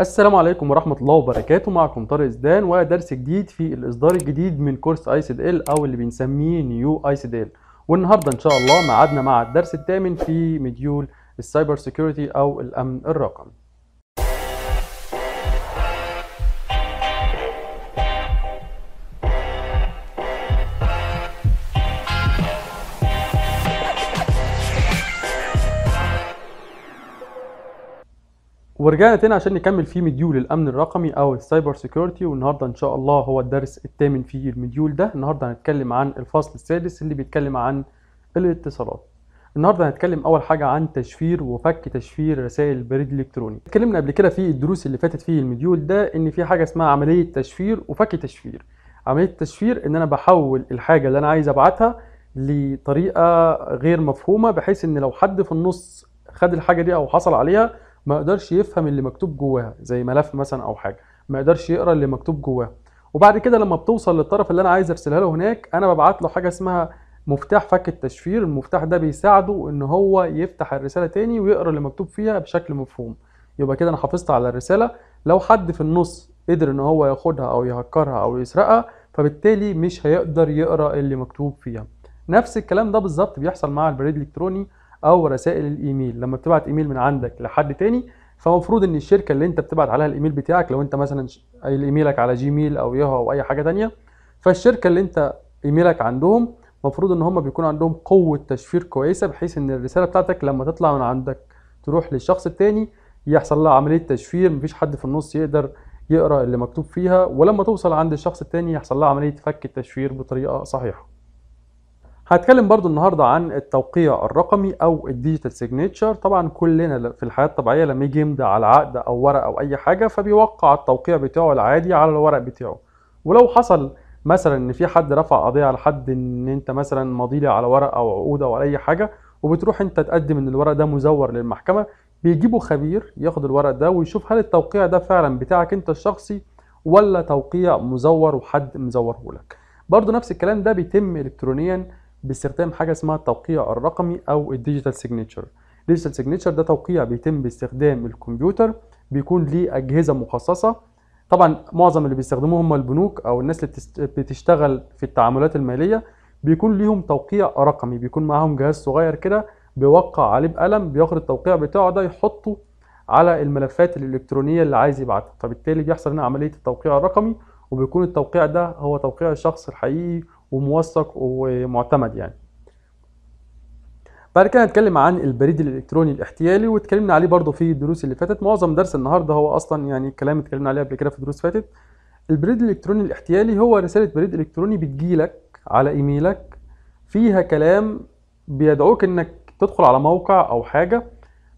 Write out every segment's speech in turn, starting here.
السلام عليكم ورحمة الله وبركاته معكم طارق زدان ودرس جديد في الإصدار الجديد من كورس ايسد ال أو اللي بنسميه نيو ايسد ال والنهاردة إن شاء الله ميعادنا مع الدرس الثامن في مديول السايبر سيكيورتي أو الأمن الرقمي ورجعنا تاني عشان نكمل في مديول الامن الرقمي او السايبر سيكيورتي والنهارده ان شاء الله هو الدرس الثامن في المديول ده النهارده هنتكلم عن الفصل السادس اللي بيتكلم عن الاتصالات النهارده هنتكلم اول حاجه عن تشفير وفك تشفير رسائل البريد الالكتروني اتكلمنا قبل كده في الدروس اللي فاتت في المديول ده ان في حاجه اسمها عمليه تشفير وفك تشفير عمليه التشفير ان انا بحول الحاجه اللي انا عايز ابعتها لطريقه غير مفهومه بحيث ان لو حد في النص خد الحاجه دي او حصل عليها ما يقدرش يفهم اللي مكتوب جواها زي ملف مثلا او حاجه ما يقدرش يقرا اللي مكتوب جواها وبعد كده لما بتوصل للطرف اللي انا عايز ارسلها له هناك انا ببعت له حاجه اسمها مفتاح فك التشفير المفتاح ده بيساعده ان هو يفتح الرساله تاني ويقرا اللي مكتوب فيها بشكل مفهوم يبقى كده انا حافظت على الرساله لو حد في النص قدر ان هو ياخدها او يهكرها او يسرقها فبالتالي مش هيقدر يقرا اللي مكتوب فيها نفس الكلام ده بالظبط بيحصل مع البريد الالكتروني او رسائل الايميل لما بتبعت ايميل من عندك لحد تاني فمفروض ان الشركه اللي انت بتبعت عليها الايميل بتاعك لو انت مثلا ايميلك على جيميل او ياهو او اي حاجه تانية فالشركه اللي انت ايميلك عندهم المفروض ان هم بيكون عندهم قوه تشفير كويسه بحيث ان الرساله بتاعتك لما تطلع من عندك تروح للشخص التاني يحصل لها عمليه تشفير مفيش حد في النص يقدر يقرا اللي مكتوب فيها ولما توصل عند الشخص التاني يحصل لها عمليه فك التشفير بطريقه صحيحه هتكلم برضو النهاردة عن التوقيع الرقمي او الديجيتال سيجنتشر طبعا كلنا في الحياة الطبيعية لما يجي يمضي على عقد او ورق او اي حاجة فبيوقع التوقيع بتاعه العادي على الورق بتاعه ولو حصل مثلا ان في حد رفع قضية على حد ان انت مثلا ماضي على ورق او عقود او اي حاجة وبتروح انت تقدم ان الورق ده مزور للمحكمة بيجيبوا خبير ياخد الورق ده ويشوف هل التوقيع ده فعلا بتاعك انت الشخصي ولا توقيع مزور وحد مزوره لك برضه نفس الكلام ده بيتم الكترونيا باستخدام حاجه اسمها التوقيع الرقمي او الديجيتال سيجنتشر الديجيتال سيجنتشر ده توقيع بيتم باستخدام الكمبيوتر بيكون ليه اجهزه مخصصه طبعا معظم اللي بيستخدموه هم البنوك او الناس اللي بتشتغل في التعاملات الماليه بيكون ليهم توقيع رقمي بيكون معاهم جهاز صغير كده بيوقع عليه بقلم بياخد التوقيع بتاعه ده يحطه على الملفات الالكترونيه اللي عايز يبعتها فبالتالي بيحصل هنا عمليه التوقيع الرقمي وبيكون التوقيع ده هو توقيع الشخص الحقيقي وموثق ومعتمد يعني بعد كده هنتكلم عن البريد الالكتروني الاحتيالي واتكلمنا عليه برضه في الدروس اللي فاتت معظم درس النهارده هو اصلا يعني الكلام اتكلمنا عليه قبل كده في دروس فاتت البريد الالكتروني الاحتيالي هو رساله بريد الكتروني بتجيلك على ايميلك فيها كلام بيدعوك انك تدخل على موقع او حاجه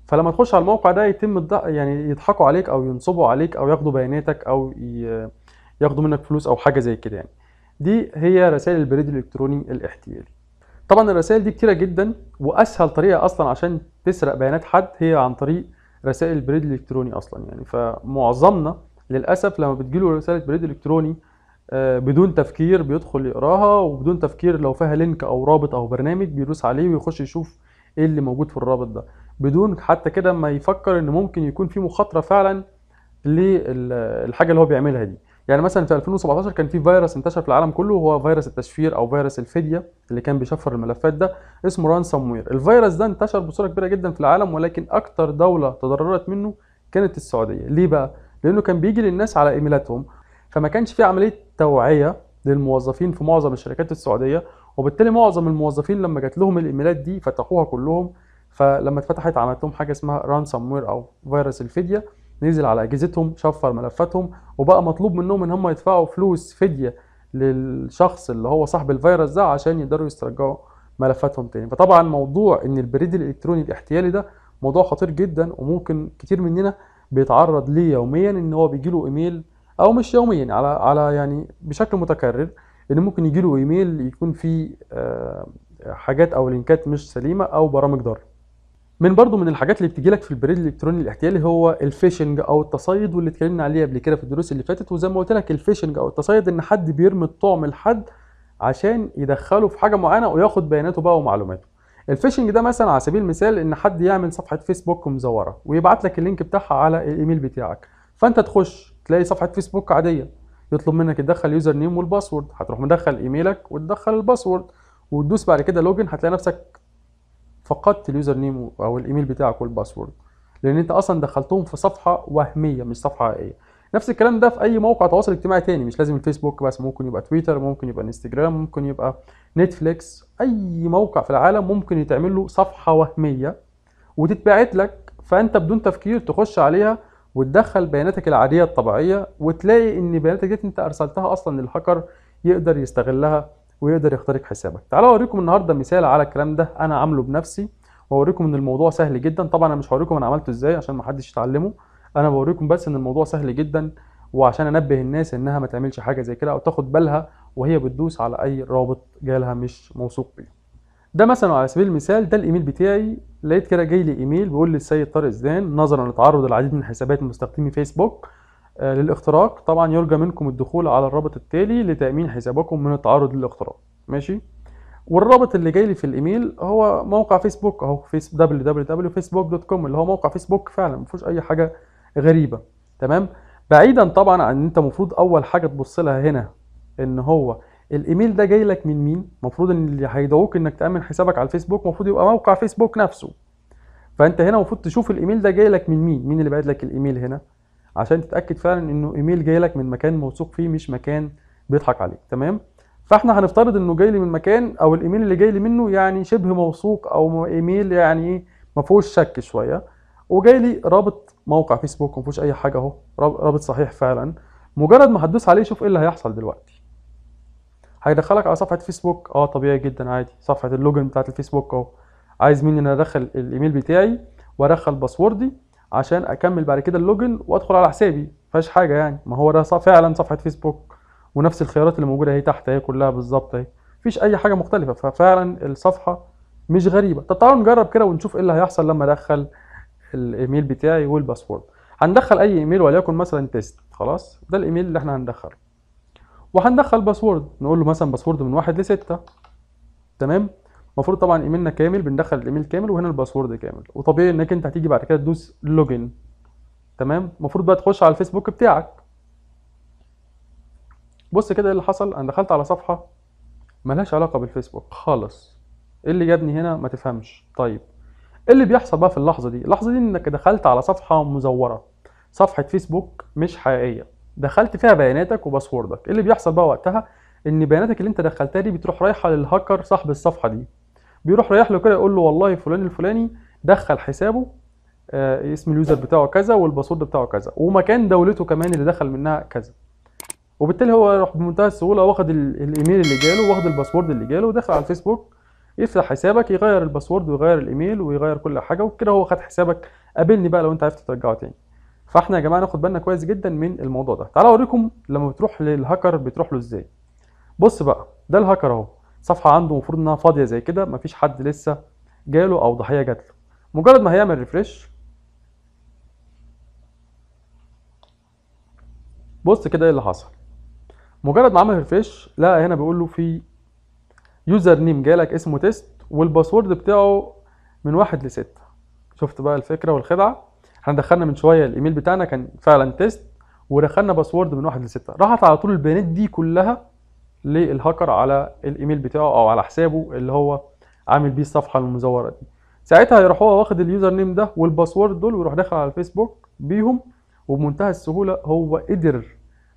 فلما تخش على الموقع ده يتم يعني يضحكوا عليك او ينصبوا عليك او ياخدوا بياناتك او ياخدوا منك فلوس او حاجه زي كده يعني دي هي رسائل البريد الالكتروني الاحتيالي طبعا الرسائل دي كتيره جدا واسهل طريقه اصلا عشان تسرق بيانات حد هي عن طريق رسائل البريد الالكتروني اصلا يعني فمعظمنا للاسف لما بتجيله رساله بريد الكتروني آه، بدون تفكير بيدخل يقراها وبدون تفكير لو فيها لينك او رابط او برنامج بيدوس عليه ويخش يشوف ايه اللي موجود في الرابط ده بدون حتى كده ما يفكر ان ممكن يكون في مخاطره فعلا للحاجه اللي هو بيعملها دي يعني مثلا في 2017 كان في فيروس انتشر في العالم كله هو فيروس التشفير او فيروس الفديه اللي كان بيشفر الملفات ده اسمه رانسام وير الفيروس ده انتشر بصوره كبيره جدا في العالم ولكن اكتر دوله تضررت منه كانت السعوديه ليه بقى لانه كان بيجي للناس على ايميلاتهم فما كانش في عمليه توعيه للموظفين في معظم الشركات السعوديه وبالتالي معظم الموظفين لما جات لهم الايميلات دي فتحوها كلهم فلما اتفتحت عملت لهم حاجه اسمها رانسام وير او فيروس الفديه نزل على اجهزتهم شفر ملفاتهم وبقى مطلوب منهم ان هم يدفعوا فلوس فديه للشخص اللي هو صاحب الفيروس ده عشان يقدروا يسترجعوا ملفاتهم تاني فطبعا موضوع ان البريد الالكتروني الاحتيالي ده موضوع خطير جدا وممكن كتير مننا بيتعرض ليه يوميا ان هو بيجي له ايميل او مش يوميا على على يعني بشكل متكرر ان ممكن يجي له ايميل يكون فيه آه، حاجات او لينكات مش سليمه او برامج ضاره من برضو من الحاجات اللي بتجي لك في البريد الالكتروني الاحتيالي هو الفيشنج او التصيد واللي اتكلمنا عليه قبل كده في الدروس اللي فاتت وزي ما قلت لك الفيشنج او التصيد ان حد بيرمي الطعم لحد عشان يدخله في حاجه معينه وياخد بياناته بقى ومعلوماته الفيشنج ده مثلا على سبيل المثال ان حد يعمل صفحه فيسبوك مزوره ويبعت لك اللينك بتاعها على الايميل بتاعك فانت تخش تلاقي صفحه فيسبوك عاديه يطلب منك تدخل اليوزر نيم والباسورد هتروح مدخل ايميلك وتدخل الباسورد وتدوس بعد كده لوجن هتلاقي نفسك فقدت اليوزر نيم او الايميل بتاعك والباسورد لان انت اصلا دخلتهم في صفحه وهميه مش صفحه حقيقيه نفس الكلام ده في اي موقع تواصل اجتماعي تاني مش لازم الفيسبوك بس ممكن يبقى تويتر ممكن يبقى انستجرام ممكن يبقى نتفليكس اي موقع في العالم ممكن يتعمل له صفحه وهميه وتتبعت لك فانت بدون تفكير تخش عليها وتدخل بياناتك العاديه الطبيعيه وتلاقي ان بياناتك دي انت ارسلتها اصلا للهاكر يقدر يستغلها ويقدر يخترق حسابك تعالوا اوريكم النهارده مثال على الكلام ده انا عامله بنفسي واوريكم ان الموضوع سهل جدا طبعا انا مش هوريكم انا عملته ازاي عشان ما حدش يتعلمه انا بوريكم بس ان الموضوع سهل جدا وعشان انبه الناس انها ما تعملش حاجه زي كده او تاخد بالها وهي بتدوس على اي رابط جالها مش موثوق بيه ده مثلا على سبيل المثال ده الايميل بتاعي لقيت كده جاي لي ايميل بيقول لي السيد طارق زيدان نظرا لتعرض العديد من حسابات مستخدمي فيسبوك آه، للاختراق طبعا يرجى منكم الدخول على الرابط التالي لتأمين حسابكم من التعرض للاختراق ماشي والرابط اللي جاي لي في الايميل هو موقع فيسبوك اهو فيس www.facebook.com اللي هو موقع فيسبوك فعلا ما فيهوش اي حاجه غريبه تمام بعيدا طبعا عن ان انت المفروض اول حاجه تبص لها هنا ان هو الايميل ده جاي لك من مين المفروض ان اللي هيدعوك انك تامن حسابك على الفيسبوك المفروض يبقى موقع فيسبوك نفسه فانت هنا المفروض تشوف الايميل ده جاي لك من مين مين اللي بعت لك الايميل هنا عشان تتاكد فعلا انه ايميل جاي لك من مكان موثوق فيه مش مكان بيضحك عليك تمام فاحنا هنفترض انه جاي لي من مكان او الايميل اللي جاي لي منه يعني شبه موثوق او ايميل يعني ايه ما فيهوش شك شويه وجاي لي رابط موقع فيسبوك ما فيهوش اي حاجه اهو رابط صحيح فعلا مجرد ما هتدوس عليه شوف ايه اللي هيحصل دلوقتي هيدخلك على صفحه فيسبوك اه طبيعي جدا عادي صفحه اللوجن بتاعت الفيسبوك اهو عايز مني ان انا ادخل الايميل بتاعي وادخل باسوردي عشان اكمل بعد كده اللوجن وادخل على حسابي مفيش حاجه يعني ما هو ده فعلا صفحه فيسبوك ونفس الخيارات اللي موجوده اهي تحت اهي كلها بالظبط اهي مفيش اي حاجه مختلفه ففعلا الصفحه مش غريبه طب تعالوا نجرب كده ونشوف ايه اللي هيحصل لما ادخل الايميل بتاعي والباسورد هندخل اي ايميل وليكن مثلا تيست خلاص ده الايميل اللي احنا هندخله وهندخل باسورد نقول له مثلا باسورد من واحد لستة تمام المفروض طبعا ايميلنا كامل بندخل الايميل كامل وهنا الباسورد كامل وطبيعي انك انت هتيجي بعد كده تدوس لوجن تمام المفروض بقى تخش على الفيسبوك بتاعك بص كده ايه اللي حصل انا دخلت على صفحه ملهاش علاقه بالفيسبوك خالص ايه اللي جابني هنا ما تفهمش طيب ايه اللي بيحصل بقى في اللحظه دي اللحظه دي انك دخلت على صفحه مزوره صفحه فيسبوك مش حقيقيه دخلت فيها بياناتك وباسوردك ايه اللي بيحصل بقى وقتها ان بياناتك اللي انت دخلتها دي بتروح رايحه للهاكر صاحب الصفحه دي بيروح رايح له كده يقول له والله فلان الفلاني دخل حسابه آه اسم اليوزر بتاعه كذا والباسورد بتاعه كذا ومكان دولته كمان اللي دخل منها كذا وبالتالي هو يروح بمنتهى السهوله واخد الايميل اللي جاله واخد الباسورد اللي جاله ودخل على الفيسبوك يفتح حسابك يغير الباسورد ويغير الايميل ويغير كل حاجه وكده هو خد حسابك قابلني بقى لو انت عرفت ترجعه تاني فاحنا يا جماعه ناخد بالنا كويس جدا من الموضوع ده تعالوا اوريكم لما بتروح للهاكر بتروح له ازاي بص بقى ده الهاكر اهو صفحه عنده المفروض انها فاضيه زي كده مفيش حد لسه جاله او ضحيه جات له مجرد ما هيعمل ريفرش بص كده ايه اللي حصل مجرد ما عمل ريفرش لقى هنا بيقول له في يوزر نيم جالك اسمه تيست والباسورد بتاعه من واحد لستة شفت بقى الفكره والخدعه احنا دخلنا من شويه الايميل بتاعنا كان فعلا تيست ودخلنا باسورد من واحد لستة راحت على طول البيانات دي كلها للهاكر على الايميل بتاعه او على حسابه اللي هو عامل بيه الصفحه المزوره دي ساعتها هيروح هو واخد اليوزر نيم ده والباسورد دول ويروح داخل على الفيسبوك بيهم وبمنتهى السهوله هو قدر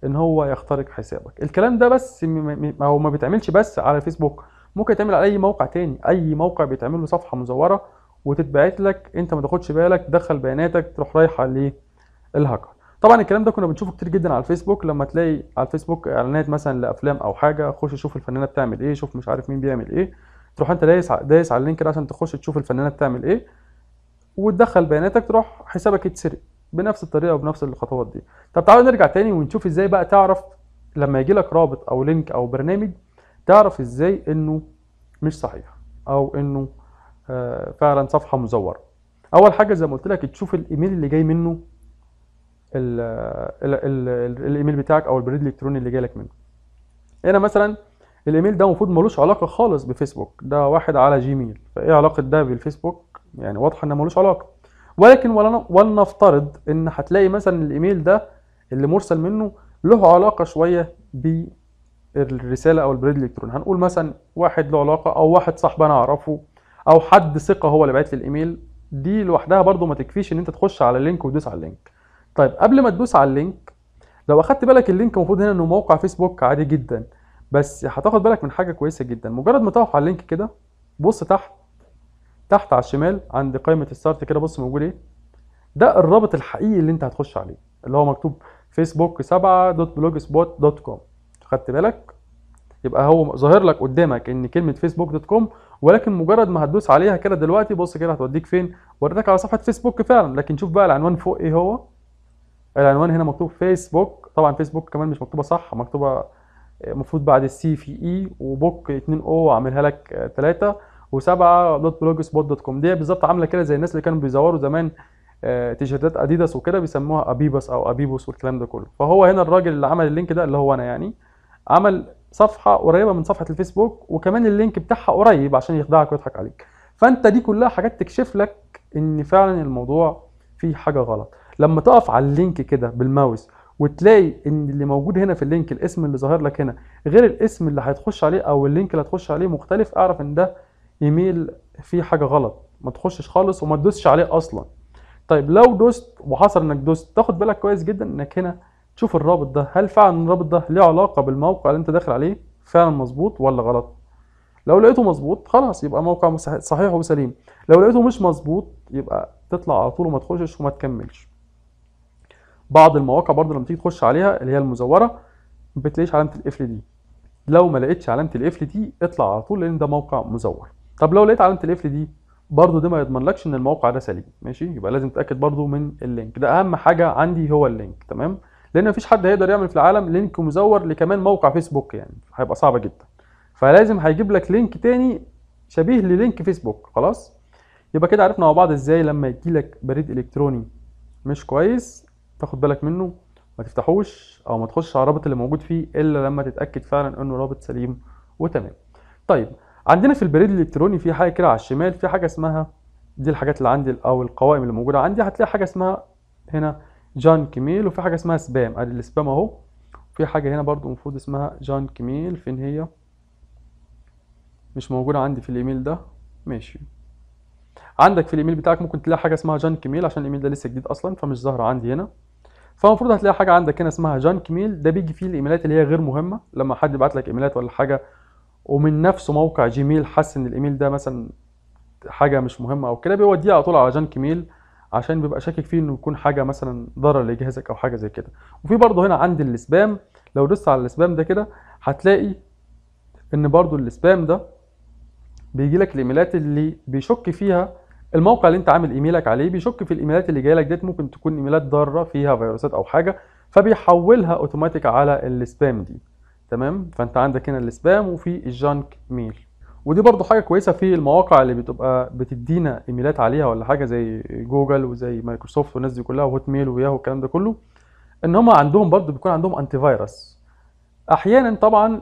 ان هو يخترق حسابك الكلام ده بس ما هو ما بيتعملش بس على الفيسبوك ممكن يتعمل على اي موقع تاني اي موقع بيتعمل له صفحه مزوره وتتبعت لك انت ما تاخدش بالك تدخل بياناتك تروح رايحه للهاكر طبعا الكلام ده كنا بنشوفه كتير جدا على الفيسبوك لما تلاقي على الفيسبوك اعلانات مثلا لافلام او حاجه خش شوف الفنانه بتعمل ايه شوف مش عارف مين بيعمل ايه تروح انت دايس دايس على اللينك ده عشان تخش تشوف الفنانه بتعمل ايه وتدخل بياناتك تروح حسابك يتسرق بنفس الطريقه وبنفس الخطوات دي طب تعالوا نرجع تاني ونشوف ازاي بقى تعرف لما يجي لك رابط او لينك او برنامج تعرف ازاي انه مش صحيح او انه آه، فعلا صفحه مزوره اول حاجه زي ما قلت لك تشوف الايميل اللي جاي منه ال ال ال الايميل بتاعك او البريد الالكتروني اللي جالك منه هنا مثلا الايميل ده المفروض ملوش علاقه خالص بفيسبوك ده واحد على جيميل فايه علاقه ده بالفيسبوك يعني واضح ان ملوش علاقه ولكن ولنفترض ان هتلاقي مثلا الايميل ده اللي مرسل منه له علاقه شويه بالرساله او البريد الالكتروني هنقول مثلا واحد له علاقه او واحد صاحب انا اعرفه او حد ثقه هو اللي بعت لي الايميل دي لوحدها برضو ما تكفيش ان انت تخش على اللينك وتدوس على اللينك طيب قبل ما تدوس على اللينك لو اخدت بالك اللينك المفروض هنا انه موقع فيسبوك عادي جدا بس هتاخد بالك من حاجه كويسه جدا مجرد ما تقف على اللينك كده بص تحت تحت على الشمال عند قائمه الستارت كده بص موجود ايه ده الرابط الحقيقي اللي انت هتخش عليه اللي هو مكتوب فيسبوك 7 دوت بلوج سبوت دوت كوم خدت بالك يبقى هو ظاهر لك قدامك ان كلمه فيسبوك دوت كوم ولكن مجرد ما هتدوس عليها كده دلوقتي بص كده هتوديك فين وريتك على صفحه فيسبوك فعلا لكن شوف بقى العنوان فوق ايه هو العنوان هنا مكتوب فيسبوك طبعا فيسبوك كمان مش مكتوبه صح مكتوبه المفروض بعد السي في اي e، وبوك 2 او عاملها لك 3 و7 دوت بلوج سبوت دوت كوم دي بالظبط عامله كده زي الناس اللي كانوا بيزوروا زمان آه، تيشيرتات اديداس وكده بيسموها ابيبس او ابيبوس والكلام ده كله فهو هنا الراجل اللي عمل اللينك ده اللي هو انا يعني عمل صفحه قريبه من صفحه الفيسبوك وكمان اللينك بتاعها قريب عشان يخدعك ويضحك عليك فانت دي كلها حاجات تكشف لك ان فعلا الموضوع فيه حاجه غلط لما تقف على اللينك كده بالماوس وتلاقي ان اللي موجود هنا في اللينك الاسم اللي ظاهر لك هنا غير الاسم اللي هتخش عليه او اللينك اللي هتخش عليه مختلف اعرف ان ده ايميل فيه حاجه غلط ما تخشش خالص وما تدوسش عليه اصلا طيب لو دوست وحصل انك دوست تاخد بالك كويس جدا انك هنا تشوف الرابط ده هل فعلا الرابط ده ليه علاقه بالموقع اللي انت داخل عليه فعلا مظبوط ولا غلط لو لقيته مظبوط خلاص يبقى موقع صحيح وسليم لو لقيته مش مظبوط يبقى تطلع على طول وما تخشش وما تكملش بعض المواقع برضو لما تيجي تخش عليها اللي هي المزوره ما بتلاقيش علامه القفل دي لو ما لقيتش علامه القفل دي اطلع على طول لان ده موقع مزور طب لو لقيت علامه القفل دي برضو ده ما يضمنلكش ان الموقع ده سليم ماشي يبقى لازم تتاكد برضو من اللينك ده اهم حاجه عندي هو اللينك تمام لان مفيش حد هيقدر يعمل في العالم لينك مزور لكمان موقع فيسبوك يعني هيبقى صعب جدا فلازم هيجيب لك لينك تاني شبيه للينك فيسبوك خلاص يبقى كده عرفنا مع بعض ازاي لما يجي لك بريد الكتروني مش كويس تاخد بالك منه ما تفتحوش او ما تخش على الرابط اللي موجود فيه الا لما تتاكد فعلا انه رابط سليم وتمام طيب عندنا في البريد الالكتروني في حاجه كده على الشمال في حاجه اسمها دي الحاجات اللي عندي او القوائم اللي موجوده عندي هتلاقي حاجه اسمها هنا جانك ميل وفي حاجه اسمها سبام ادي السبام اهو في حاجه هنا برضو المفروض اسمها جانك ميل فين هي مش موجوده عندي في الايميل ده ماشي عندك في الايميل بتاعك ممكن تلاقي حاجه اسمها جانك ميل عشان الايميل ده لسه جديد اصلا فمش ظاهره عندي هنا فالمفروض هتلاقي حاجه عندك هنا اسمها جانك ميل ده بيجي فيه الايميلات اللي هي غير مهمه لما حد يبعت لك ايميلات ولا حاجه ومن نفسه موقع جيميل حس ان الايميل ده مثلا حاجه مش مهمه او كده بيوديها على طول على جانك ميل عشان بيبقى شاكك فيه انه يكون حاجه مثلا ضرر لجهازك او حاجه زي كده وفي برضه هنا عند السبام لو دوست على السبام ده كده هتلاقي ان برضه السبام ده بيجي لك الايميلات اللي بيشك فيها الموقع اللي انت عامل ايميلك عليه بيشك في الايميلات اللي جايه لك ديت ممكن تكون ايميلات ضاره فيها فيروسات او حاجه فبيحولها اوتوماتيك على السبام دي تمام فانت عندك هنا السبام وفي الجانك ميل ودي برضو حاجه كويسه في المواقع اللي بتبقى بتدينا ايميلات عليها ولا حاجه زي جوجل وزي مايكروسوفت والناس دي كلها وهوت ميل وياهو والكلام ده كله ان هم عندهم برضو بيكون عندهم انتي فيروس احيانا طبعا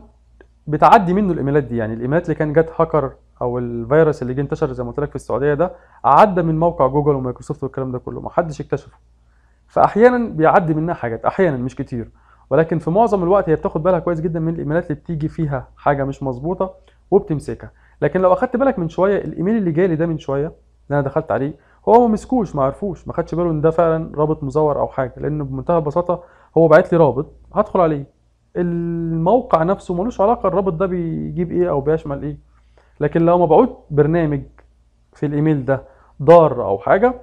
بتعدي منه الايميلات دي يعني الايميلات اللي كان جت هاكر او الفيروس اللي جه انتشر زي ما قلت لك في السعوديه ده عدى من موقع جوجل ومايكروسوفت والكلام ده كله ما حدش اكتشفه فاحيانا بيعدي منها حاجات احيانا مش كتير ولكن في معظم الوقت هي بتاخد بالها كويس جدا من الايميلات اللي بتيجي فيها حاجه مش مظبوطه وبتمسكها لكن لو اخدت بالك من شويه الايميل اللي جالي ده من شويه اللي انا دخلت عليه هو ما مسكوش ما عرفوش ما خدش باله ان ده فعلا رابط مزور او حاجه لان بمنتهى البساطه هو باعت لي رابط هدخل عليه الموقع نفسه ملوش علاقه الرابط ده بيجيب ايه او بيشمل ايه لكن لو ما برنامج في الايميل ده ضار او حاجه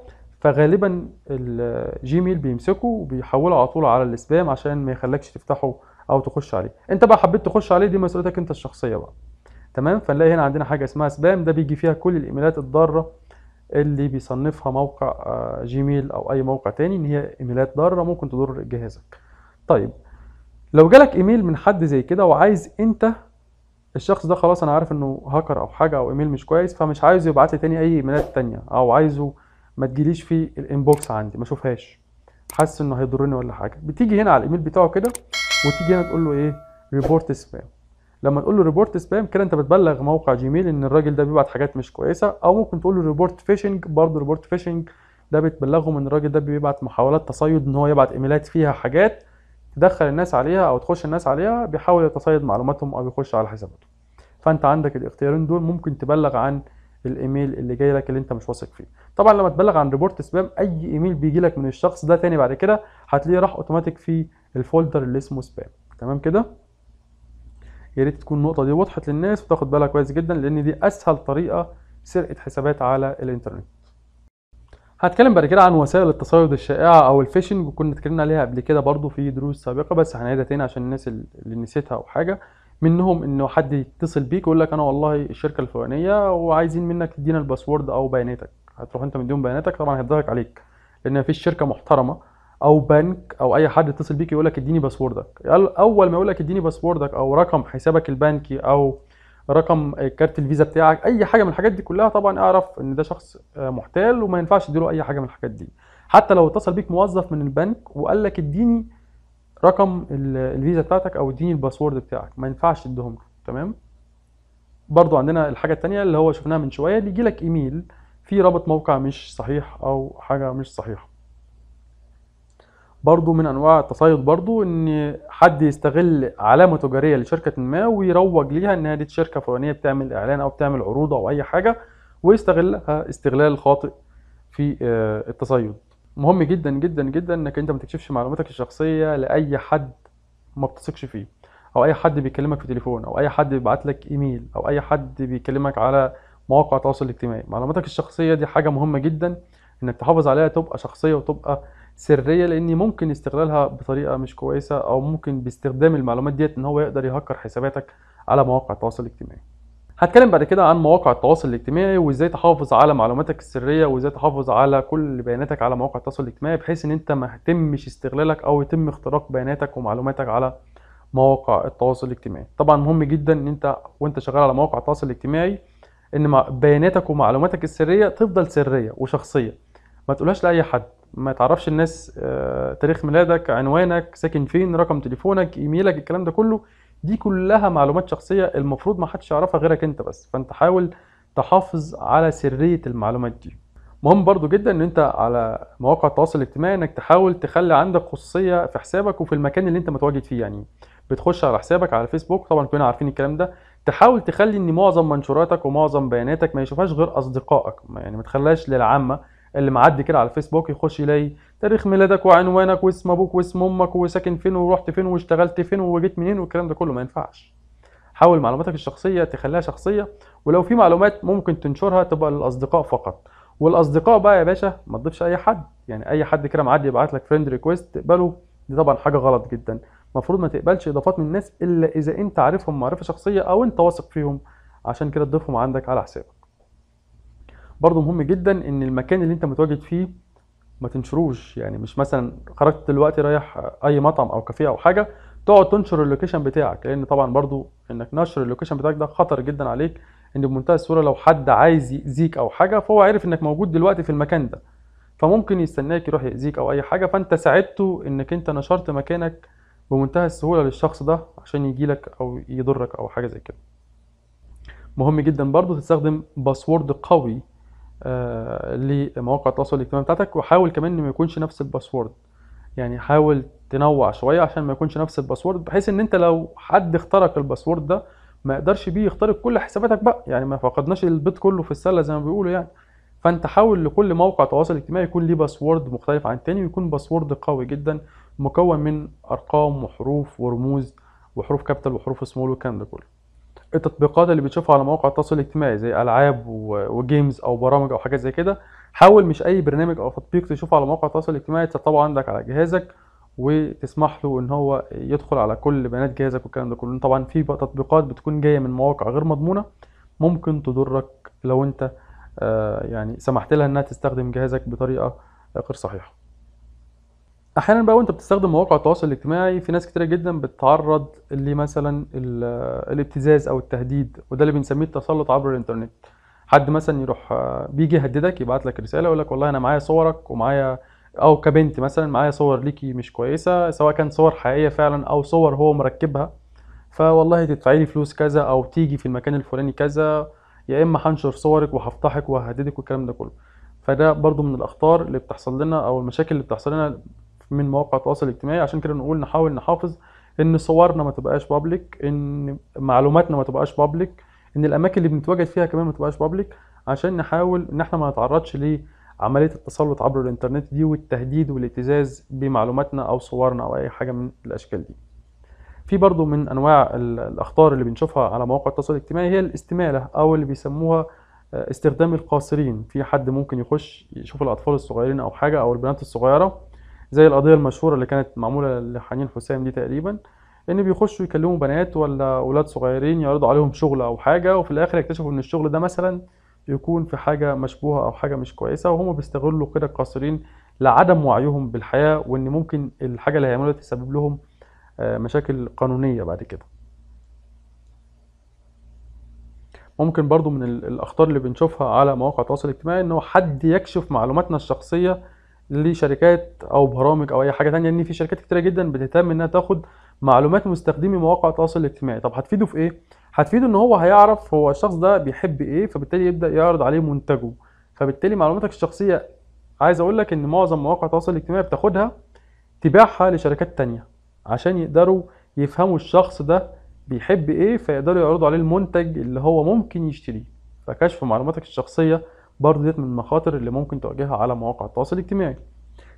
فغالبا الجيميل بيمسكه وبيحوله على طول على السبام عشان ما يخلكش تفتحه او تخش عليه انت بقى حبيت تخش عليه دي مسؤوليتك انت الشخصيه بقى تمام فنلاقي هنا عندنا حاجه اسمها سبام ده بيجي فيها كل الايميلات الضاره اللي بيصنفها موقع جيميل آه، او اي موقع تاني ان هي ايميلات ضاره ممكن تضر جهازك طيب لو جالك ايميل من حد زي كده وعايز انت الشخص ده خلاص انا عارف انه هاكر او حاجه او ايميل مش كويس فمش عايزه يبعت لي تاني اي ايميلات تانية او عايزه ما تجيليش في الانبوكس عندي ما اشوفهاش حاسس انه هيضرني ولا حاجه بتيجي هنا على الايميل بتاعه كده وتيجي هنا تقول له ايه ريبورت سبام لما تقول له ريبورت سبام كده انت بتبلغ موقع جيميل ان الراجل ده بيبعت حاجات مش كويسه او ممكن تقول له ريبورت فيشنج برضه ريبورت فيشنج ده بتبلغهم ان الراجل ده بيبعت محاولات تصيد ان هو يبعت ايميلات فيها حاجات تدخل الناس عليها او تخش الناس عليها بيحاول يتصيد معلوماتهم او يخش على حساباتهم فانت عندك الاختيارين دول ممكن تبلغ عن الايميل اللي جاي لك اللي انت مش واثق فيه طبعا لما تبلغ عن ريبورت سبام اي ايميل بيجي لك من الشخص ده تاني بعد كده هتلاقيه راح اوتوماتيك في الفولدر اللي اسمه سبام تمام كده يا ريت تكون النقطه دي وضحت للناس وتاخد بالها كويس جدا لان دي اسهل طريقه سرقه حسابات على الانترنت هتكلم بعد كده عن وسائل التصيد الشائعه او الفيشنج وكنا اتكلمنا عليها قبل كده برضو في دروس سابقه بس هنعيدها تاني عشان الناس اللي نسيتها او حاجه منهم انه حد يتصل بيك يقول لك انا والله الشركه الفلانيه وعايزين منك تدينا الباسورد او بياناتك هتروح انت مديهم بياناتك طبعا هيتضحك عليك لان مفيش شركه محترمه او بنك او اي حد يتصل بيك يقول لك اديني باسوردك اول ما يقول لك اديني باسوردك او رقم حسابك البنكي او رقم كارت الفيزا بتاعك اي حاجه من الحاجات دي كلها طبعا اعرف ان ده شخص محتال وما ينفعش تديله اي حاجه من الحاجات دي حتى لو اتصل بيك موظف من البنك وقال لك اديني رقم الفيزا بتاعتك او اديني الباسورد بتاعك ما ينفعش تديهم له تمام برضو عندنا الحاجه التانية اللي هو شفناها من شويه بيجي لك ايميل فيه رابط موقع مش صحيح او حاجه مش صحيحه برضو من انواع التصيد برضو ان حد يستغل علامه تجاريه لشركه ما ويروج ليها ان دي شركه فلانيه بتعمل اعلان او بتعمل عروض او اي حاجه ويستغلها استغلال خاطئ في آه، التصيد مهم جدا جدا جدا انك انت ما تكشفش معلوماتك الشخصيه لاي حد ما بتثقش فيه او اي حد بيكلمك في تليفون او اي حد بيبعت لك ايميل او اي حد بيكلمك على مواقع التواصل الاجتماعي معلوماتك الشخصيه دي حاجه مهمه جدا انك تحافظ عليها تبقى شخصيه وتبقى سريه لان ممكن استغلالها بطريقه مش كويسه او ممكن باستخدام المعلومات ديت ان هو يقدر يهكر حساباتك على مواقع التواصل الاجتماعي هتكلم بعد كده عن مواقع التواصل الاجتماعي وازاي تحافظ على معلوماتك السريه وازاي تحافظ على كل بياناتك على مواقع التواصل الاجتماعي بحيث ان انت ما يتمش استغلالك او يتم اختراق بياناتك ومعلوماتك على مواقع التواصل الاجتماعي طبعا مهم جدا ان انت وانت شغال على مواقع التواصل الاجتماعي ان بياناتك ومعلوماتك السريه تفضل سريه وشخصيه ما تقولهاش لاي حد ما تعرفش الناس آه، تاريخ ميلادك عنوانك ساكن فين رقم تليفونك ايميلك الكلام ده كله دي كلها معلومات شخصيه المفروض ما حدش يعرفها غيرك انت بس فانت حاول تحافظ على سريه المعلومات دي مهم برضو جدا ان انت على مواقع التواصل الاجتماعي انك تحاول تخلي عندك خصوصيه في حسابك وفي المكان اللي انت متواجد فيه يعني بتخش على حسابك على فيسبوك طبعا كلنا عارفين الكلام ده تحاول تخلي ان معظم منشوراتك ومعظم بياناتك ما يشوفهاش غير اصدقائك يعني ما تخليهاش للعامه اللي معدي كده على الفيسبوك يخش يلاقي تاريخ ميلادك وعنوانك واسم ابوك واسم امك وساكن فين ورحت فين واشتغلت فين وجيت منين والكلام ده كله ما ينفعش حاول معلوماتك الشخصيه تخليها شخصيه ولو في معلومات ممكن تنشرها تبقى للاصدقاء فقط والاصدقاء بقى يا باشا ما تضيفش اي حد يعني اي حد كده معدي يبعت لك فريند ريكويست تقبله دي طبعا حاجه غلط جدا المفروض ما تقبلش اضافات من الناس الا اذا انت عارفهم معرفه شخصيه او انت واثق فيهم عشان كده تضيفهم عندك على حسابك برضو مهم جدا ان المكان اللي انت متواجد فيه ما تنشروش يعني مش مثلا خرجت دلوقتي رايح اي مطعم او كافيه او حاجه تقعد تنشر اللوكيشن بتاعك لان طبعا برضو انك نشر اللوكيشن بتاعك ده خطر جدا عليك ان بمنتهى السهوله لو حد عايز يأذيك او حاجه فهو عارف انك موجود دلوقتي في المكان ده فممكن يستناك يروح يأذيك او اي حاجه فانت ساعدته انك انت نشرت مكانك بمنتهى السهوله للشخص ده عشان يجيلك او يضرك او حاجه زي كده مهم جدا برضو تستخدم باسورد قوي آه، لمواقع التواصل الاجتماعي بتاعتك وحاول كمان ان ما يكونش نفس الباسورد يعني حاول تنوع شويه عشان ما يكونش نفس الباسورد بحيث ان انت لو حد اخترق الباسورد ده ما يقدرش بيه يخترق كل حساباتك بقى يعني ما فقدناش البيت كله في السله زي ما بيقولوا يعني فانت حاول لكل موقع تواصل اجتماعي يكون ليه باسورد مختلف عن التاني ويكون باسورد قوي جدا مكون من ارقام وحروف ورموز وحروف كابيتال وحروف سمول والكلام ده كله التطبيقات اللي بتشوفها على مواقع التواصل الاجتماعي زي العاب وجيمز او برامج او حاجات زي كده حاول مش اي برنامج او تطبيق تشوفه على مواقع التواصل الاجتماعي تسطبه عندك على جهازك وتسمح له ان هو يدخل على كل بيانات جهازك والكلام ده كله طبعا في تطبيقات بتكون جايه من مواقع غير مضمونه ممكن تضرك لو انت آه، يعني سمحت لها انها تستخدم جهازك بطريقه غير صحيحه احيانا بقى وانت بتستخدم مواقع التواصل الاجتماعي في ناس كتيره جدا بتتعرض لمثلا الابتزاز او التهديد وده اللي بنسميه التسلط عبر الانترنت حد مثلا يروح آه، بيجي يهددك يبعت لك رساله يقول لك والله انا معايا صورك ومعايا او كبنت مثلا معايا صور ليكي مش كويسه سواء كان صور حقيقيه فعلا او صور هو مركبها فوالله تدفعي لي فلوس كذا او تيجي في المكان الفلاني كذا يا اما هنشر صورك وهفضحك وههددك والكلام ده كله فده برضو من الاخطار اللي بتحصل لنا او المشاكل اللي بتحصل لنا من مواقع التواصل الاجتماعي عشان كده نقول نحاول نحافظ ان صورنا ما تبقاش بابليك ان معلوماتنا ما تبقاش بابليك ان الاماكن اللي بنتواجد فيها كمان ما تبقاش بابليك عشان نحاول ان احنا ما نتعرضش لعمليه التسلط عبر الانترنت دي والتهديد والابتزاز بمعلوماتنا او صورنا او اي حاجه من الاشكال دي في برضو من انواع الاخطار اللي بنشوفها على مواقع التواصل الاجتماعي هي الاستماله او اللي بيسموها آه، استخدام القاصرين في حد ممكن يخش يشوف الاطفال الصغيرين او حاجه او البنات الصغيره زي القضيه المشهوره اللي كانت معموله لحنين حسام دي تقريبا ان بيخشوا يكلموا بنات ولا اولاد صغيرين يعرضوا عليهم شغل او حاجه وفي الاخر يكتشفوا ان الشغل ده مثلا يكون في حاجه مشبوهه او حاجه مش كويسه وهم بيستغلوا كده القاصرين لعدم وعيهم بالحياه وان ممكن الحاجه اللي هيعملوها تسبب لهم آه، مشاكل قانونيه بعد كده ممكن برضو من الاخطار اللي بنشوفها على مواقع التواصل الاجتماعي ان هو حد يكشف معلوماتنا الشخصيه لشركات او برامج او اي حاجه تانية ان في شركات كتيره جدا بتهتم انها تاخد معلومات مستخدمي مواقع التواصل الاجتماعي طب هتفيده في ايه هتفيده ان هو هيعرف هو الشخص ده بيحب ايه فبالتالي يبدا يعرض عليه منتجه فبالتالي معلوماتك الشخصيه عايز اقول لك ان معظم مواقع التواصل الاجتماعي بتاخدها تبيعها لشركات تانية عشان يقدروا يفهموا الشخص ده بيحب ايه فيقدروا يعرضوا عليه المنتج اللي هو ممكن يشتريه فكشف معلوماتك الشخصيه برضه ديت من المخاطر اللي ممكن تواجهها على مواقع التواصل الاجتماعي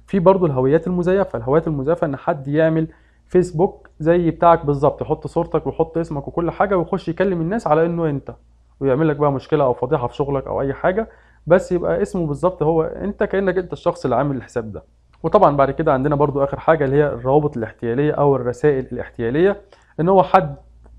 في برضه الهويات المزيفه الهويات المزيفه ان حد يعمل فيسبوك زي بتاعك بالظبط يحط صورتك ويحط اسمك وكل حاجه ويخش يكلم الناس على انه انت ويعمل لك بقى مشكله او فضيحه في شغلك او اي حاجه بس يبقى اسمه بالظبط هو انت كانك انت الشخص اللي عامل الحساب ده وطبعا بعد كده عندنا برضو اخر حاجه اللي هي الروابط الاحتياليه او الرسائل الاحتياليه ان هو حد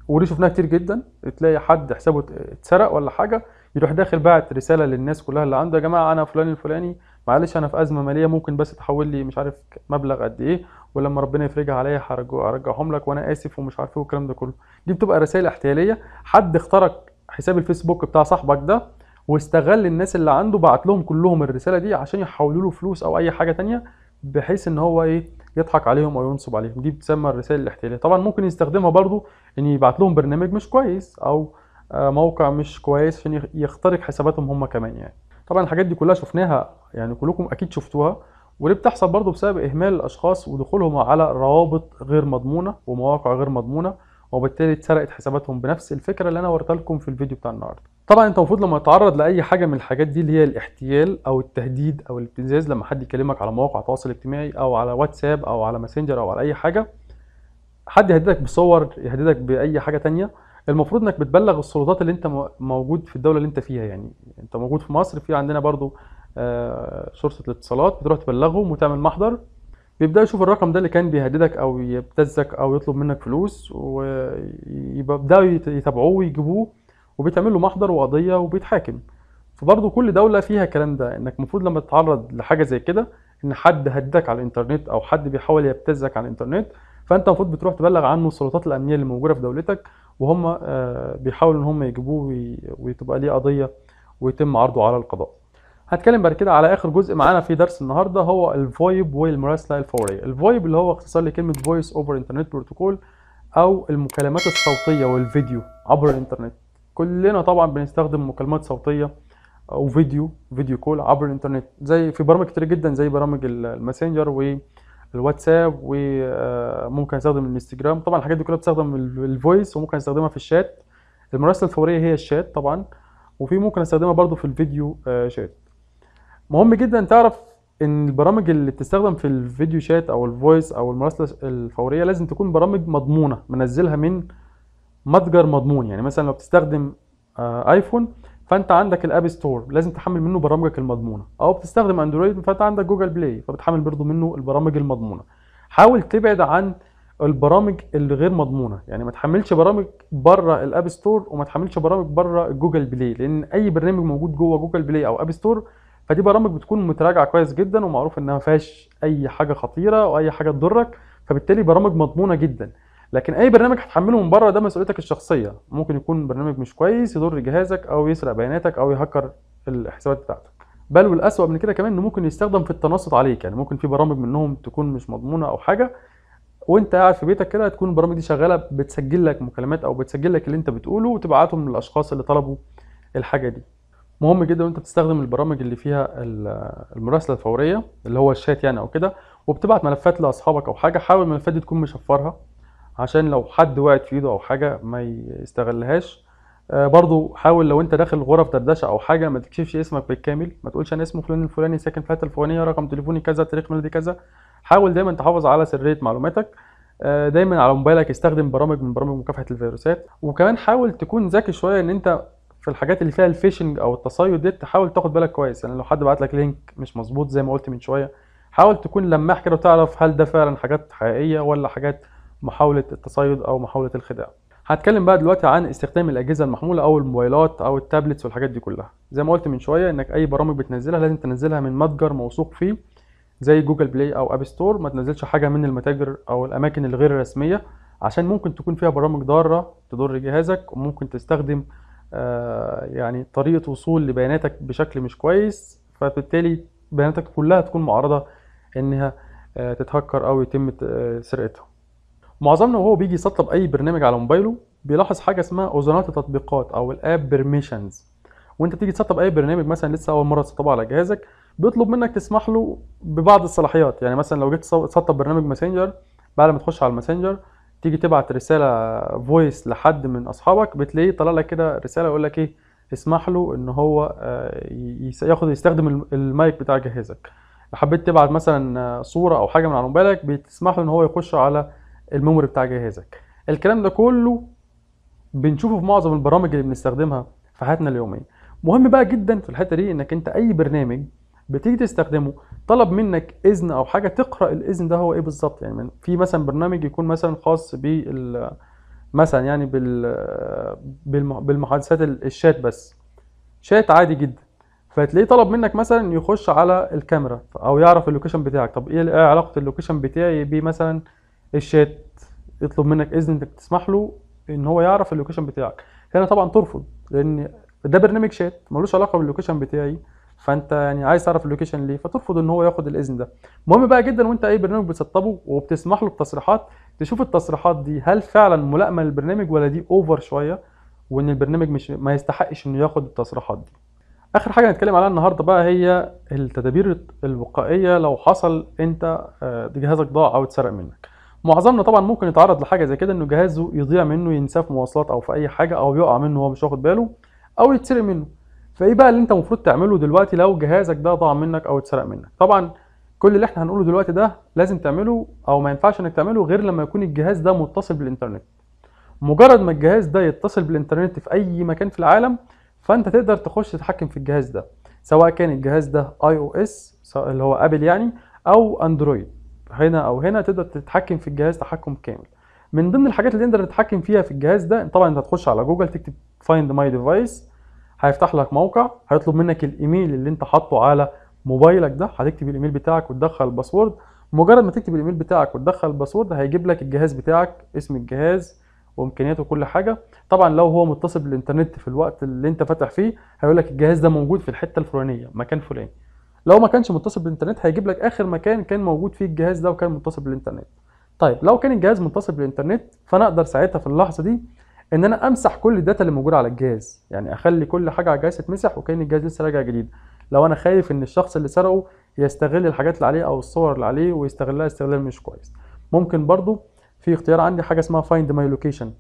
ودي شفناها كتير جدا تلاقي حد حسابه اتسرق ولا حاجه يروح داخل باعت رساله للناس كلها اللي عنده يا جماعه انا فلان الفلاني معلش انا في ازمه ماليه ممكن بس تحول لي مش عارف مبلغ قد ايه ولما ربنا يفرجها عليا هرجعهم لك وانا اسف ومش عارف ايه والكلام ده كله دي بتبقى رسائل احتياليه حد اخترق حساب الفيسبوك بتاع صاحبك ده واستغل الناس اللي عنده بعت لهم كلهم الرساله دي عشان يحولوا له فلوس او اي حاجه تانية بحيث ان هو ايه يضحك عليهم او ينصب عليهم دي بتسمى الرسائل الاحتياليه طبعا ممكن يستخدمها برضو ان يبعت لهم برنامج مش كويس او آه، موقع مش كويس عشان يخترق حساباتهم هم كمان يعني طبعا الحاجات دي كلها شفناها يعني كلكم اكيد شفتوها ودي بتحصل برضه بسبب اهمال الاشخاص ودخولهم على روابط غير مضمونه ومواقع غير مضمونه وبالتالي اتسرقت حساباتهم بنفس الفكره اللي انا وريتها لكم في الفيديو بتاع النهارده طبعا انت المفروض لما تتعرض لاي حاجه من الحاجات دي اللي هي الاحتيال او التهديد او الابتزاز لما حد يكلمك على مواقع تواصل اجتماعي او على واتساب او على ماسنجر او على اي حاجه حد يهددك بصور يهددك باي حاجه ثانيه المفروض انك بتبلغ السلطات اللي انت موجود في الدوله اللي انت فيها يعني انت موجود في مصر في عندنا برضو شرطه آه، الاتصالات بتروح تبلغهم وتعمل محضر بيبدا يشوف الرقم ده اللي كان بيهددك او يبتزك او يطلب منك فلوس ويبداوا يتابعوه ويجيبوه وبيتعمل له محضر وقضيه وبيتحاكم فبرضه كل دوله فيها الكلام ده انك المفروض لما تتعرض لحاجه زي كده ان حد هددك على الانترنت او حد بيحاول يبتزك على الانترنت فانت المفروض بتروح تبلغ عنه السلطات الامنيه اللي موجوده في دولتك وهم آه، بيحاولوا ان هم يجيبوه وتبقى ليه قضيه ويتم عرضه على القضاء هتكلم بعد كده على اخر جزء معانا في درس النهارده هو الفويب والمراسله الفوريه الفويب اللي هو اختصار لكلمه فويس اوفر انترنت بروتوكول او المكالمات الصوتيه والفيديو عبر الانترنت كلنا طبعا بنستخدم مكالمات صوتيه او فيديو فيديو كول عبر الانترنت زي في برامج كتير جدا زي برامج الماسنجر و الواتساب وممكن آه، استخدم الانستجرام طبعا الحاجات دي كلها بتستخدم الفويس وممكن استخدمها في الشات المراسله الفوريه هي الشات طبعا وفي ممكن استخدمها برضو في الفيديو آه، شات مهم جدا تعرف ان البرامج اللي بتستخدم في الفيديو شات او الفويس او المراسله الفوريه لازم تكون برامج مضمونه منزلها من متجر مضمون يعني مثلا لو بتستخدم ايفون آه، فانت عندك الاب ستور لازم تحمل منه برامجك المضمونه او بتستخدم اندرويد فانت عندك جوجل بلاي فبتحمل برضه منه البرامج المضمونه حاول تبعد عن البرامج اللي غير مضمونه يعني ما تحملش برامج بره الاب ستور وما تحملش برامج بره جوجل بلاي لان اي برنامج موجود جوه جوجل بلاي او اب ستور فدي برامج بتكون متراجعه كويس جدا ومعروف انها ما فيهاش اي حاجه خطيره واي حاجه تضرك فبالتالي برامج مضمونه جدا لكن اي برنامج هتحمله من بره ده مسؤوليتك الشخصيه ممكن يكون برنامج مش كويس يضر جهازك او يسرق بياناتك او يهكر الحسابات بتاعتك بل والاسوأ من كده كمان انه ممكن يستخدم في التنصت عليك يعني ممكن في برامج منهم تكون مش مضمونه او حاجه وانت قاعد في بيتك كده تكون البرامج دي شغاله بتسجل لك مكالمات او بتسجل لك اللي انت بتقوله وتبعتهم للاشخاص اللي طلبوا الحاجه دي مهم جدا وانت بتستخدم البرامج اللي فيها المراسله الفوريه اللي هو الشات يعني او كده وبتبعت ملفات لاصحابك او حاجه حاول الملفات دي تكون مشفرها عشان لو حد وقعت في ايده او حاجه ما يستغلهاش آه، برضو حاول لو انت داخل غرف دردشه او حاجه ما تكشفش اسمك بالكامل ما تقولش انا اسمه فلان الفلاني ساكن في الحته الفلانيه رقم تليفوني كذا تاريخ ميلادي كذا حاول دايما تحافظ على سريه معلوماتك آه، دايما على موبايلك استخدم برامج من برامج مكافحه الفيروسات وكمان حاول تكون ذكي شويه ان انت في الحاجات اللي فيها الفيشنج او التصيد دي تحاول تاخد بالك كويس يعني لو حد بعت لك لينك مش مظبوط زي ما قلت من شويه حاول تكون لماح كده وتعرف هل ده فعلا حاجات حقيقيه ولا حاجات محاوله التصيد او محاوله الخداع هتكلم بقى دلوقتي عن استخدام الاجهزه المحموله او الموبايلات او التابلتس والحاجات دي كلها زي ما قلت من شويه انك اي برامج بتنزلها لازم تنزلها من متجر موثوق فيه زي جوجل بلاي او اب ستور ما تنزلش حاجه من المتاجر او الاماكن الغير رسميه عشان ممكن تكون فيها برامج ضاره تضر جهازك وممكن تستخدم آه، يعني طريقه وصول لبياناتك بشكل مش كويس فبالتالي بياناتك كلها تكون معرضه انها آه، تتهكر او يتم آه، سرقتها معظمنا وهو بيجي يسطب اي برنامج على موبايله بيلاحظ حاجه اسمها اذونات التطبيقات او الاب بيرميشنز وانت تيجي تسطب اي برنامج مثلا لسه اول مره تسطبه على جهازك بيطلب منك تسمح له ببعض الصلاحيات يعني مثلا لو جيت تسطب برنامج ماسنجر بعد ما تخش على الماسنجر تيجي تبعت رساله فويس لحد من اصحابك بتلاقيه طلع لك كده رساله يقول لك ايه اسمح له ان هو آه، ياخد يستخدم المايك بتاع جهازك حبيت تبعت مثلا صوره او حاجه من على موبايلك بتسمح له ان هو يخش على الميموري بتاع جهازك الكلام ده كله بنشوفه في معظم البرامج اللي بنستخدمها في حياتنا اليوميه مهم بقى جدا في الحته دي انك انت اي برنامج بتيجي تستخدمه طلب منك اذن او حاجه تقرا الاذن ده هو ايه بالظبط يعني في مثلا برنامج يكون مثلا خاص بال مثلا يعني بال بالمحادثات الشات بس شات عادي جدا فتلاقيه طلب منك مثلا يخش على الكاميرا او يعرف اللوكيشن بتاعك طب ايه, إيه علاقه اللوكيشن بتاعي بمثلا الشات يطلب منك اذن انك تسمح له ان هو يعرف اللوكيشن بتاعك هنا طبعا ترفض لان ده برنامج شات ملوش علاقه باللوكيشن بتاعي فانت يعني عايز تعرف اللوكيشن ليه فترفض ان هو ياخد الاذن ده مهم بقى جدا وانت اي برنامج بتسطبه وبتسمح له بتصريحات تشوف التصريحات دي هل فعلا ملائمه للبرنامج ولا دي اوفر شويه وان البرنامج مش ما يستحقش انه ياخد التصريحات دي اخر حاجه هنتكلم عليها النهارده بقى هي التدابير الوقائيه لو حصل انت آه، جهازك ضاع او اتسرق منك معظمنا طبعا ممكن يتعرض لحاجه زي كده انه جهازه يضيع منه ينساه في مواصلات او في اي حاجه او يقع منه وهو مش واخد باله او يتسرق منه فايه بقى اللي انت المفروض تعمله دلوقتي لو جهازك ده ضاع منك او اتسرق منك طبعا كل اللي احنا هنقوله دلوقتي ده لازم تعمله او ما ينفعش انك تعمله غير لما يكون الجهاز ده متصل بالانترنت مجرد ما الجهاز ده يتصل بالانترنت في اي مكان في العالم فانت تقدر تخش تتحكم في الجهاز ده سواء كان الجهاز ده اي او اس اللي هو ابل يعني او اندرويد هنا او هنا تقدر تتحكم في الجهاز تحكم كامل من ضمن الحاجات اللي تقدر تتحكم فيها في الجهاز ده طبعا انت هتخش على جوجل تكتب فايند ماي ديفايس هيفتح لك موقع هيطلب منك الايميل اللي انت حاطه على موبايلك ده هتكتب الايميل بتاعك وتدخل الباسورد مجرد ما تكتب الايميل بتاعك وتدخل الباسورد هيجيب لك الجهاز بتاعك اسم الجهاز وامكانياته وكل حاجه طبعا لو هو متصل بالانترنت في الوقت اللي انت فاتح فيه هيقول لك الجهاز ده موجود في الحته الفلانيه مكان فلاني لو ما كانش متصل بالانترنت هيجيب لك اخر مكان كان موجود فيه الجهاز ده وكان متصل بالانترنت طيب لو كان الجهاز متصل بالانترنت فانا اقدر ساعتها في اللحظه دي ان انا امسح كل الداتا اللي موجوده على الجهاز يعني اخلي كل حاجه على الجهاز تتمسح وكان الجهاز لسه راجع جديد لو انا خايف ان الشخص اللي سرقه يستغل الحاجات اللي عليه او الصور اللي عليه ويستغلها استغلال مش كويس ممكن برضو في اختيار عندي حاجه اسمها فايند ماي لوكيشن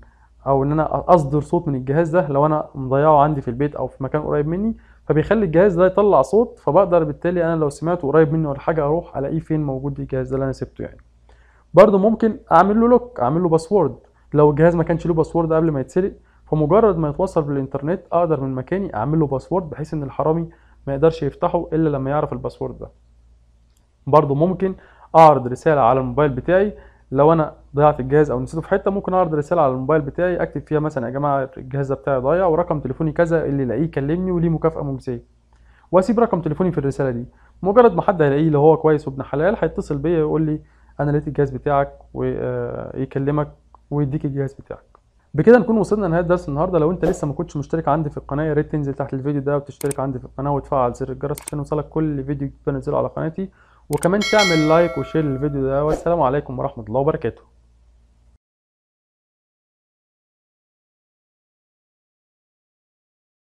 او ان انا اصدر صوت من الجهاز ده لو انا مضيعه عندي في البيت او في مكان قريب مني فبيخلي الجهاز ده يطلع صوت فبقدر بالتالي انا لو سمعته قريب مني ولا حاجه اروح الاقيه فين موجود الجهاز ده اللي انا سبته يعني برده ممكن اعمل له لوك اعمل له باسورد لو الجهاز ما كانش له باسورد قبل ما يتسرق فمجرد ما يتوصل بالانترنت اقدر من مكاني اعمل له باسورد بحيث ان الحرامي ما يقدرش يفتحه الا لما يعرف الباسورد ده برده ممكن اعرض رساله على الموبايل بتاعي لو انا ضيعت الجهاز او نسيته في حته ممكن اعرض رساله على الموبايل بتاعي اكتب فيها مثلا يا جماعه الجهاز ده بتاعي ضايع ورقم تليفوني كذا اللي لاقيه يكلمني وليه مكافاه مجزيه واسيب رقم تليفوني في الرساله دي مجرد ما حد هيلاقيه اللي هو كويس وابن حلال هيتصل بيا يقول لي انا لقيت الجهاز بتاعك ويكلمك آه، ويديك الجهاز بتاعك بكده نكون وصلنا لنهايه درس النهارده لو انت لسه ما كنتش مشترك عندي في القناه يا ريت تنزل تحت الفيديو ده وتشترك عندي في القناه وتفعل زر الجرس عشان يوصلك كل فيديو بنزله على قناتي وكمان تعمل لايك وشير للفيديو ده والسلام عليكم ورحمه الله وبركاته